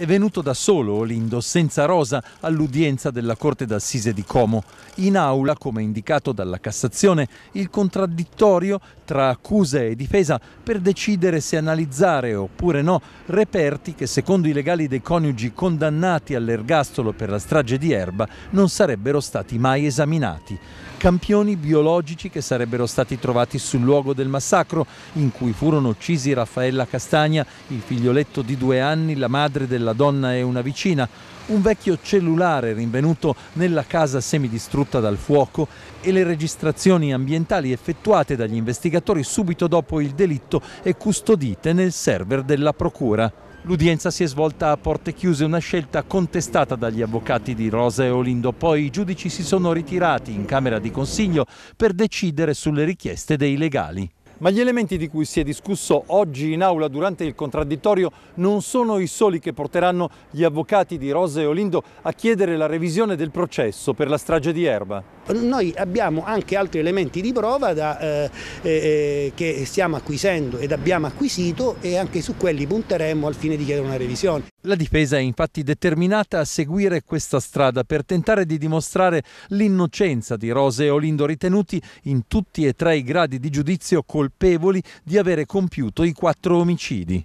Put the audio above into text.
È venuto da solo Olindo, senza rosa, all'udienza della Corte d'Assise di Como. In aula, come indicato dalla Cassazione, il contraddittorio tra accusa e difesa per decidere se analizzare oppure no reperti che secondo i legali dei coniugi condannati all'ergastolo per la strage di Erba non sarebbero stati mai esaminati. Campioni biologici che sarebbero stati trovati sul luogo del massacro in cui furono uccisi Raffaella Castagna, il figlioletto di due anni, la madre della la donna e una vicina, un vecchio cellulare rinvenuto nella casa semidistrutta dal fuoco e le registrazioni ambientali effettuate dagli investigatori subito dopo il delitto e custodite nel server della procura. L'udienza si è svolta a porte chiuse, una scelta contestata dagli avvocati di Rosa e Olindo. Poi i giudici si sono ritirati in Camera di Consiglio per decidere sulle richieste dei legali. Ma gli elementi di cui si è discusso oggi in aula durante il contraddittorio non sono i soli che porteranno gli avvocati di Rosa e Olindo a chiedere la revisione del processo per la strage di Erba. Noi abbiamo anche altri elementi di prova da, eh, eh, eh che stiamo acquisendo ed abbiamo acquisito e anche su quelli punteremo al fine di chiedere una revisione. La difesa è infatti determinata a seguire questa strada per tentare di dimostrare l'innocenza di Rose e Olindo ritenuti in tutti e tre i gradi di giudizio colpevoli di avere compiuto i quattro omicidi.